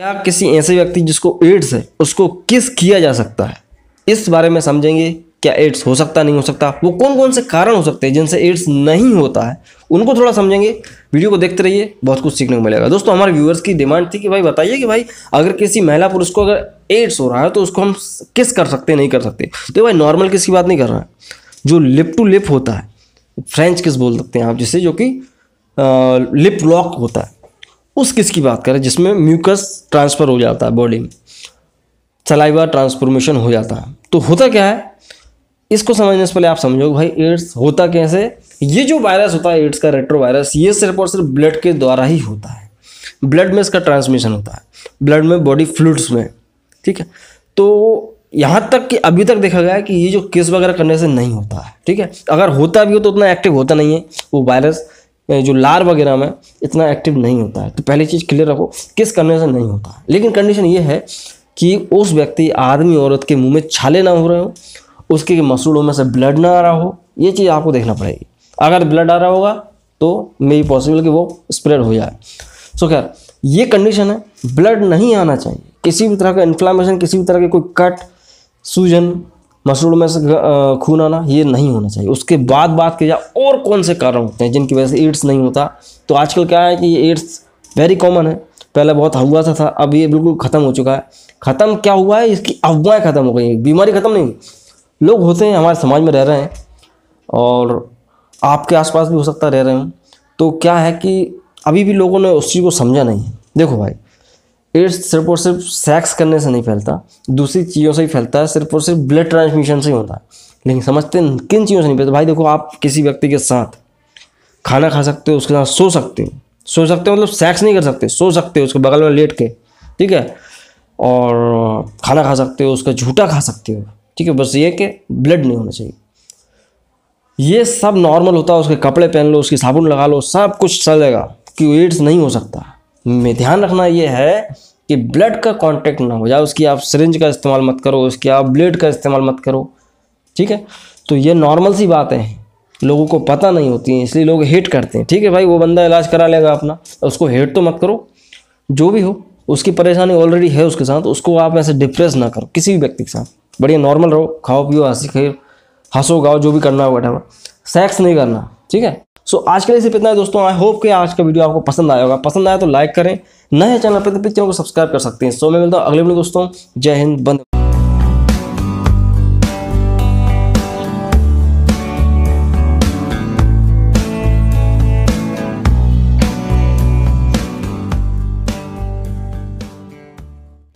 क्या किसी ऐसे व्यक्ति जिसको एड्स है उसको किस किया जा सकता है इस बारे में समझेंगे क्या एड्स हो सकता नहीं हो सकता वो कौन कौन से कारण हो सकते हैं जिनसे एड्स नहीं होता है उनको थोड़ा समझेंगे वीडियो को देखते रहिए बहुत कुछ सीखने को मिलेगा दोस्तों हमारे व्यूअर्स की डिमांड थी कि भाई बताइए कि भाई अगर किसी महिला पुरुष को अगर एड्स हो रहा है तो उसको हम किस कर सकते नहीं कर सकते तो भाई नॉर्मल किस की बात नहीं कर रहा है जो लिप टू लिप होता है फ्रेंच किस बोल सकते हैं आप जिसे जो कि लिप लॉक होता है उस किस की बात करें जिसमें म्यूकस ट्रांसफ़र हो जाता है बॉडी में सलाइवा ट्रांसफॉर्मेशन हो जाता है तो होता क्या है इसको समझने से पहले आप समझो भाई एड्स होता कैसे ये जो वायरस होता है एड्स का रेट्रो वायरस ये सिर्फ और सिर्फ ब्लड के द्वारा ही होता है ब्लड में इसका ट्रांसमिशन होता है ब्लड में बॉडी फ्लूड्स में ठीक है तो यहाँ तक कि अभी तक देखा गया है कि ये जो केस वगैरह करने से नहीं होता है ठीक है अगर होता भी हो तो उतना एक्टिव होता नहीं है वो वायरस जो लार वगैरह में इतना एक्टिव नहीं होता है तो पहली चीज़ क्लियर रखो किस करने से नहीं होता लेकिन कंडीशन ये है कि उस व्यक्ति आदमी औरत के मुंह में छाले ना हो रहे हो उसके मसूड़ों में से ब्लड ना आ रहा हो ये चीज़ आपको देखना पड़ेगी अगर ब्लड आ रहा होगा तो मे बी पॉसिबल कि वो स्प्रेड हो जाए सो खैर ये कंडीशन है ब्लड नहीं आना चाहिए किसी भी तरह का इन्फ्लामेशन किसी भी तरह के कोई कट सूजन मसरूर में से खून आना ये नहीं होना चाहिए उसके बाद बात की जाए और कौन से कारण होते हैं जिनकी वजह से एड्स नहीं होता तो आजकल क्या है कि ये एड्स वेरी कॉमन है पहले बहुत हुआ था, था अब ये बिल्कुल ख़त्म हो चुका है ख़त्म क्या हुआ है इसकी अफवाहें ख़त्म हो गई हैं बीमारी ख़त्म नहीं हुई लोग होते हैं हमारे समाज में रह रहे हैं और आपके आसपास भी हो सकता रह रहे हों तो क्या है कि अभी भी लोगों ने उस चीज़ को समझा नहीं है देखो भाई एड्स सिर्फ और सिर्फ सेक्स करने से नहीं फैलता दूसरी चीज़ों से ही फैलता है सिर्फ और सिर्फ ब्लड ट्रांसमिशन से ही होता है लेकिन समझते हैं किन चीज़ों से नहीं फैलता भाई देखो आप किसी व्यक्ति के साथ खाना खा सकते हो उसके साथ सो सकते हो सो सकते हो मतलब सेक्स नहीं कर सकते सो सकते हो उसके बगल में लेट के ठीक है और खाना खा सकते हो उसका झूठा खा सकते हो ठीक है बस ये कि ब्लड नहीं होना चाहिए ये सब नॉर्मल होता है उसके कपड़े पहन लो उसकी साबुन लगा लो सब कुछ चलेगा कि एड्स नहीं हो सकता में ध्यान रखना ये है कि ब्लड का कांटेक्ट ना हो जाए उसकी आप सरेंज का इस्तेमाल मत करो उसकी आप ब्लेड का इस्तेमाल मत करो ठीक है तो ये नॉर्मल सी बातें हैं लोगों को पता नहीं होती हैं इसलिए लोग हेट करते हैं ठीक है भाई वो बंदा इलाज करा लेगा अपना उसको हेट तो मत करो जो भी हो उसकी परेशानी ऑलरेडी है उसके साथ उसको आप ऐसे डिप्रेस ना करो किसी भी व्यक्ति के साथ बढ़िया नॉर्मल रहो खाओ पियो हंसी खेल हंसो गाओ जो भी करना हो वटेवर सेक्स नहीं करना ठीक है सो so, आज के लिए सिर्फ इतना है दोस्तों आई होप कि आज का वीडियो आपको पसंद आया होगा पसंद आया तो लाइक करें नए चैनल पर तो चैनल को सब्सक्राइब कर सकते हैं सो so, मैं मिलता हूँ अगले वीडियो दोस्तों जय हिंद बंद